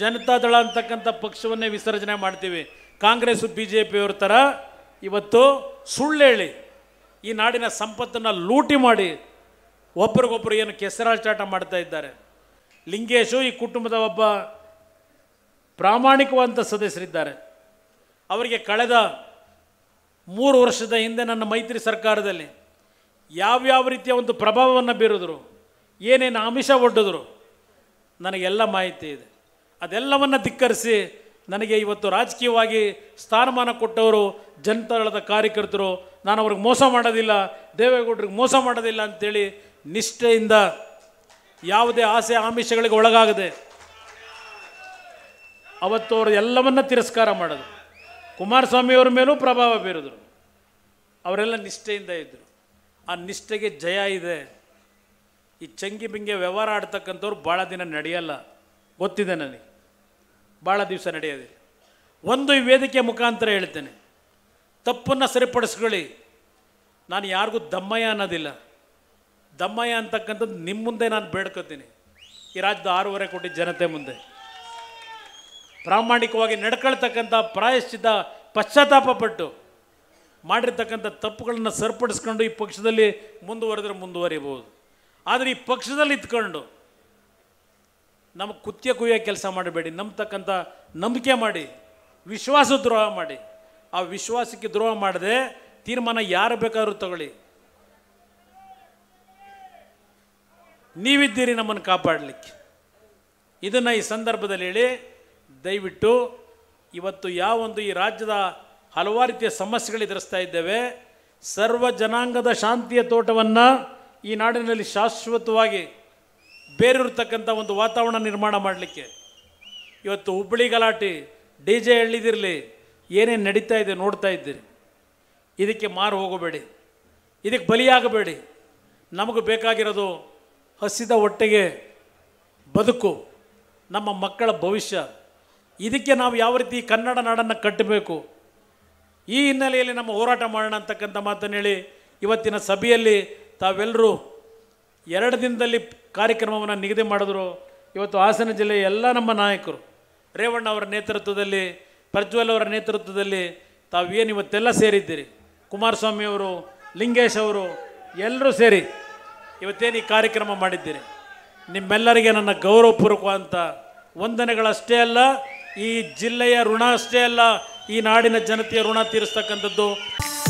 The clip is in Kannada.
ಜನತಾದಳ ಅಂತಕ್ಕಂಥ ಪಕ್ಷವನ್ನೇ ವಿಸರ್ಜನೆ ಮಾಡ್ತೀವಿ ಕಾಂಗ್ರೆಸ್ ಬಿ ಜೆ ಪಿಯವ್ರ ಥರ ಇವತ್ತು ಸುಳ್ಳೇಳಿ ಈ ನಾಡಿನ ಸಂಪತ್ತನ್ನು ಲೂಟಿ ಮಾಡಿ ಒಬ್ರಿಗೊಬ್ಬರು ಏನು ಕೆಸರಾಚಾಟ ಮಾಡ್ತಾ ಇದ್ದಾರೆ ಲಿಂಗೇಶು ಈ ಕುಟುಂಬದ ಒಬ್ಬ ಪ್ರಾಮಾಣಿಕವಾದಂಥ ಸದಸ್ಯರಿದ್ದಾರೆ ಅವರಿಗೆ ಕಳೆದ ಮೂರು ವರ್ಷದ ಹಿಂದೆ ನನ್ನ ಮೈತ್ರಿ ಸರ್ಕಾರದಲ್ಲಿ ಯಾವ್ಯಾವ ರೀತಿಯ ಒಂದು ಪ್ರಭಾವವನ್ನು ಬೀರಿದ್ರು ಏನೇನು ಆಮಿಷ ಒಡ್ಡಿದ್ರು ನನಗೆಲ್ಲ ಮಾಹಿತಿ ಇದೆ ಅದೆಲ್ಲವನ್ನು ಧಿಕ್ಕರಿಸಿ ನನಗೆ ಇವತ್ತು ರಾಜಕೀಯವಾಗಿ ಸ್ಥಾನಮಾನ ಕೊಟ್ಟವರು ಜನತಾದಳದ ಕಾರ್ಯಕರ್ತರು ನಾನು ಅವ್ರಿಗೆ ಮೋಸ ಮಾಡೋದಿಲ್ಲ ದೇವೇಗೌಡರಿಗೆ ಮೋಸ ಮಾಡೋದಿಲ್ಲ ಅಂಥೇಳಿ ನಿಷ್ಠೆಯಿಂದ ಯಾವುದೇ ಆಸೆ ಆಮಿಷಗಳಿಗೆ ಒಳಗಾಗದೆ ಅವತ್ತು ಅವರು ಎಲ್ಲವನ್ನ ತಿರಸ್ಕಾರ ಮಾಡೋದು ಕುಮಾರಸ್ವಾಮಿಯವ್ರ ಮೇಲೂ ಪ್ರಭಾವ ಬೀರಿದ್ರು ಅವರೆಲ್ಲ ನಿಷ್ಠೆಯಿಂದ ಇದ್ದರು ಆ ನಿಷ್ಠೆಗೆ ಜಯ ಇದೆ ಈ ಚಂಗಿ ಬಿಂಗೆ ವ್ಯವಹಾರ ಆಡ್ತಕ್ಕಂಥವ್ರು ಭಾಳ ದಿನ ನಡೆಯಲ್ಲ ಗೊತ್ತಿದೆ ನನಗೆ ಭಾಳ ದಿವಸ ನಡೆಯೋದಿಲ್ಲ ಒಂದು ವೇದಿಕೆ ಮುಖಾಂತರ ಹೇಳ್ತೇನೆ ತಪ್ಪನ್ನು ಸರಿಪಡಿಸ್ಕೊಳ್ಳಿ ನಾನು ಯಾರಿಗೂ ದಮ್ಮಯ್ಯ ಅನ್ನೋದಿಲ್ಲ ದಮ್ಮಯ್ಯ ಅಂತಕ್ಕಂಥದ್ದು ನಿಮ್ಮ ಮುಂದೆ ನಾನು ಬೇಡ್ಕೋತೀನಿ ಈ ರಾಜ್ಯದ ಆರೂವರೆ ಕೋಟಿ ಜನತೆ ಮುಂದೆ ಪ್ರಾಮಾಣಿಕವಾಗಿ ನಡ್ಕೊಳ್ತಕ್ಕಂಥ ಪ್ರಾಯಶ್ಚಿತ ಪಶ್ಚಾತ್ತಾಪ ಪಟ್ಟು ಮಾಡಿರ್ತಕ್ಕಂಥ ತಪ್ಪುಗಳನ್ನು ಸರಿಪಡಿಸ್ಕೊಂಡು ಈ ಪಕ್ಷದಲ್ಲಿ ಮುಂದುವರೆದ್ರೆ ಮುಂದುವರಿಬೋದು ಆದರೆ ಈ ಪಕ್ಷದಲ್ಲಿ ಇದ್ಕೊಂಡು ನಮಗೆ ಕುತ್ತಿಯ ಕುಯ್ಯೋ ಕೆಲಸ ಮಾಡಬೇಡಿ ನಂಬ್ತಕ್ಕಂಥ ನಂಬಿಕೆ ಮಾಡಿ ವಿಶ್ವಾಸ ದ್ರೋಹ ಮಾಡಿ ಆ ವಿಶ್ವಾಸಕ್ಕೆ ದ್ರೋಹ ಮಾಡದೆ ತೀರ್ಮಾನ ಯಾರು ಬೇಕಾದರೂ ತಗೊಳ್ಳಿ ನೀವಿದ್ದೀರಿ ನಮ್ಮನ್ನು ಕಾಪಾಡಲಿಕ್ಕೆ ಇದನ್ನು ಈ ಸಂದರ್ಭದಲ್ಲಿ ಹೇಳಿ ದಯವಿಟ್ಟು ಇವತ್ತು ಯಾವೊಂದು ಈ ರಾಜ್ಯದ ಹಲವಾರು ರೀತಿಯ ಸಮಸ್ಯೆಗಳು ಎದುರಿಸ್ತಾ ಇದ್ದೇವೆ ಸರ್ವ ಜನಾಂಗದ ಶಾಂತಿಯ ತೋಟವನ್ನು ಈ ನಾಡಿನಲ್ಲಿ ಶಾಶ್ವತವಾಗಿ ಬೇರಿರ್ತಕ್ಕಂಥ ಒಂದು ವಾತಾವರಣ ನಿರ್ಮಾಣ ಮಾಡಲಿಕ್ಕೆ ಇವತ್ತು ಹುಬ್ಬಳ್ಳಿ ಗಲಾಟೆ ಡಿ ಜೆ ಎಳ್ಳಿದಿರಲಿ ಏನೇನು ನಡೀತಾ ಇದೆ ನೋಡ್ತಾ ಇದ್ದೀರಿ ಇದಕ್ಕೆ ಮಾರು ಹೋಗಬೇಡಿ ಇದಕ್ಕೆ ಬಲಿಯಾಗಬೇಡಿ ನಮಗೆ ಬೇಕಾಗಿರೋದು ಹಸಿದ ಹೊಟ್ಟೆಗೆ ಬದುಕು ನಮ್ಮ ಮಕ್ಕಳ ಭವಿಷ್ಯ ಇದಕ್ಕೆ ನಾವು ಯಾವ ರೀತಿ ಕನ್ನಡ ನಾಡನ್ನು ಕಟ್ಟಬೇಕು ಈ ಹಿನ್ನೆಲೆಯಲ್ಲಿ ನಮ್ಮ ಹೋರಾಟ ಮಾಡೋಣ ಅಂತಕ್ಕಂಥ ಮಾತನ್ನು ಹೇಳಿ ಇವತ್ತಿನ ಸಭೆಯಲ್ಲಿ ತಾವೆಲ್ಲರೂ ಎರಡು ದಿನದಲ್ಲಿ ಕಾರ್ಯಕ್ರಮವನ್ನು ನಿಗದಿ ಮಾಡಿದ್ರು ಇವತ್ತು ಹಾಸನ ಜಿಲ್ಲೆಯ ಎಲ್ಲ ನಮ್ಮ ನಾಯಕರು ರೇವಣ್ಣ ಅವರ ನೇತೃತ್ವದಲ್ಲಿ ಪ್ರಜ್ವಲ್ ಅವರ ನೇತೃತ್ವದಲ್ಲಿ ತಾವೇನು ಇವತ್ತೆಲ್ಲ ಸೇರಿದ್ದೀರಿ ಕುಮಾರಸ್ವಾಮಿ ಅವರು ಲಿಂಗೇಶ್ ಅವರು ಎಲ್ಲರೂ ಸೇರಿ ಇವತ್ತೇನು ಈ ಕಾರ್ಯಕ್ರಮ ಮಾಡಿದ್ದೀರಿ ನಿಮ್ಮೆಲ್ಲರಿಗೆ ನನ್ನ ಗೌರವಪೂರ್ವಕ ಅಂತ ವಂದನೆಗಳಷ್ಟೇ ಅಲ್ಲ ಈ ಜಿಲ್ಲೆಯ ಋಣ ಅಷ್ಟೇ ಅಲ್ಲ ಈ ನಾಡಿನ ಜನತೆಯ ಋಣ ತೀರಿಸ್ತಕ್ಕಂಥದ್ದು